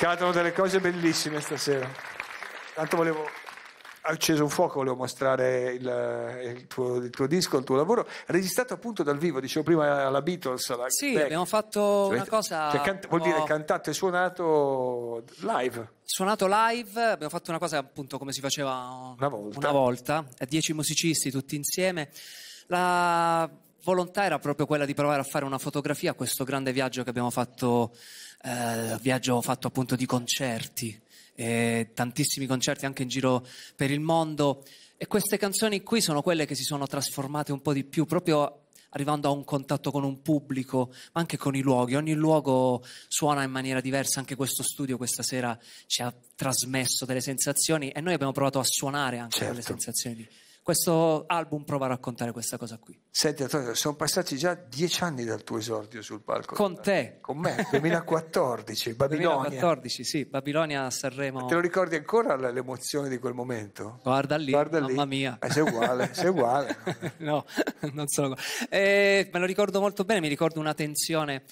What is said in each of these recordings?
Cadono delle cose bellissime stasera. Tanto volevo acceso un fuoco, volevo mostrare il, eh, il, tuo, il, tuo, disco, il tuo lavoro, registrato appunto dal vivo, dicevo prima alla Beatles. Alla sì, Beck. abbiamo fatto cioè, una cosa... Cioè, can- vuol dire cantato e suonato live. Suonato live, abbiamo fatto una cosa appunto come si faceva una volta, una volta dieci musicisti tutti insieme. La volontà era proprio quella di provare a fare una fotografia a questo grande viaggio che abbiamo fatto eh, viaggio fatto appunto di concerti, eh, tantissimi concerti anche in giro per il mondo e queste canzoni qui sono quelle che si sono trasformate un po' di più proprio arrivando a un contatto con un pubblico, ma anche con i luoghi. Ogni luogo suona in maniera diversa, anche questo studio questa sera ci ha trasmesso delle sensazioni e noi abbiamo provato a suonare anche certo. quelle sensazioni questo album prova a raccontare questa cosa qui. Senti Antonio, sono passati già dieci anni dal tuo esordio sul palco. Con te. Con me, 2014, Babilonia. 2014, sì, Babilonia a Sanremo. Te lo ricordi ancora l'emozione di quel momento? Guarda lì, Guarda mamma lì. mia. Eh, sei uguale, sei uguale. no, non sono eh, Me lo ricordo molto bene, mi ricordo una tensione.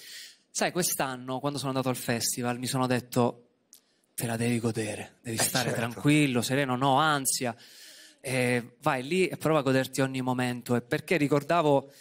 Sai, quest'anno, quando sono andato al festival, mi sono detto, te la devi godere, devi eh, stare certo. tranquillo, sereno, no ansia eh, vai lì e prova a goderti ogni momento. E perché ricordavo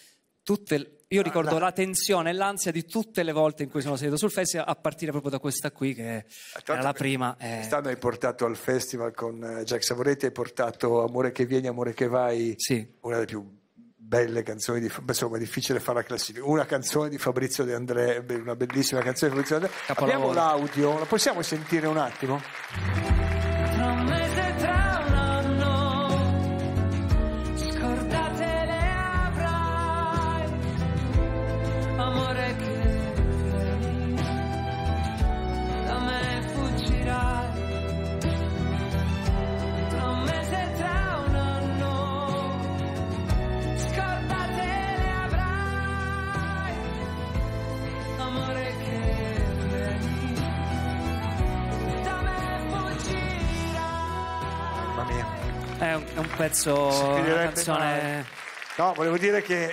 tutte... Io ricordo Guarda. la tensione e l'ansia di tutte le volte in cui sono seduto sul festival, a partire proprio da questa qui, che Tanto era la prima. Eh. Quest'anno hai portato al festival con eh, Jack Savoretti, hai portato Amore che vieni, Amore che vai, sì. una delle più belle canzoni di insomma è difficile fare la classifica una canzone di Fabrizio De André una bellissima canzone di Fabrizio De André Capolavoro. abbiamo l'audio la possiamo sentire un attimo? Sì. È un, è un pezzo, una canzone... Eh. No, volevo dire che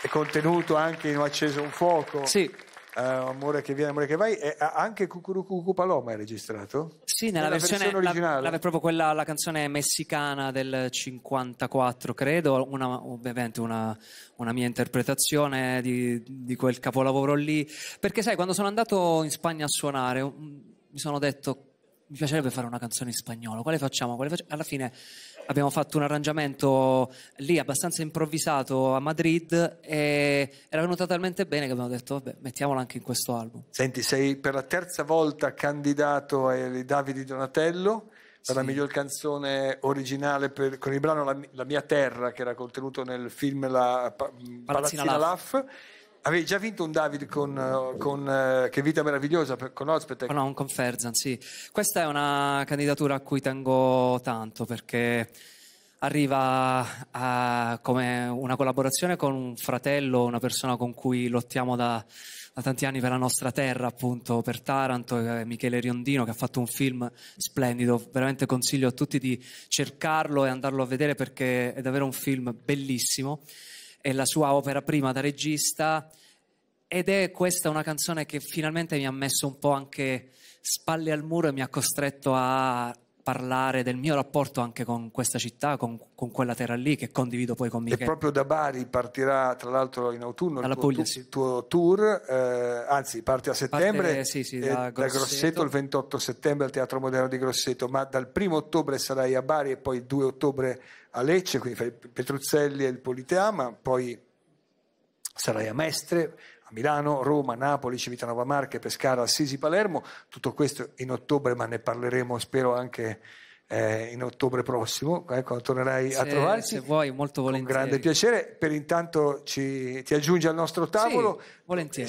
è contenuto anche in Ho acceso un fuoco. Sì. Uh, amore che viene, amore che vai, e anche Cucurucu Paloma è registrato? Sì, nella, nella versione, versione, originale. La, la, proprio quella, la canzone messicana del 54, credo, una, ovviamente una, una, mia interpretazione di, di quel capolavoro lì, perché sai, quando sono andato in Spagna a suonare, mm, mi sono detto mi piacerebbe fare una canzone in spagnolo, quale facciamo? Quale facciamo? Alla fine abbiamo fatto un arrangiamento lì abbastanza improvvisato a Madrid e era venuta talmente bene che abbiamo detto vabbè mettiamola anche in questo album. Senti, sei per la terza volta candidato ai Davidi Donatello per sì. la miglior canzone originale per, con il brano la, la, mia terra che era contenuto nel film La Palazzina, Palazzina Laff. Laff Avevi già vinto un David con, eh, con eh, Che vita meravigliosa con Ospite. No, con Ferzan, sì. Questa è una candidatura a cui tengo tanto perché arriva a, come una collaborazione con un fratello, una persona con cui lottiamo da, da, tanti anni per la nostra terra, appunto per Taranto, eh, Michele Riondino, che ha fatto un film splendido. Veramente consiglio a tutti di cercarlo e andarlo a vedere perché è davvero un film bellissimo è la sua opera prima da regista ed è questa una canzone che finalmente mi ha messo un po' anche spalle al muro e mi ha costretto a parlare del mio rapporto anche con questa città, con, con quella terra lì che condivido poi con Michele. E proprio da Bari partirà tra l'altro in autunno il, tuo, tu, tuo tour, eh, anzi parte a settembre, parte, sì, sì, da, Grosseto. da, Grosseto. il 28 settembre al Teatro Moderno di Grosseto, ma dal primo ottobre sarai a Bari e poi il 2 ottobre a Lecce, quindi fai Petruzzelli e il Politeama, poi sarai a Mestre, a Milano, Roma, Napoli, Civitanova Marche, Pescara, Assisi, Palermo. Tutto questo in ottobre, ma ne parleremo spero anche eh, in ottobre prossimo, eh, quando ecco, tornerai se, a trovarci. Se vuoi, molto volentieri. Con grande piacere. Per intanto ci, ti aggiungi al nostro tavolo. Sì, volentieri.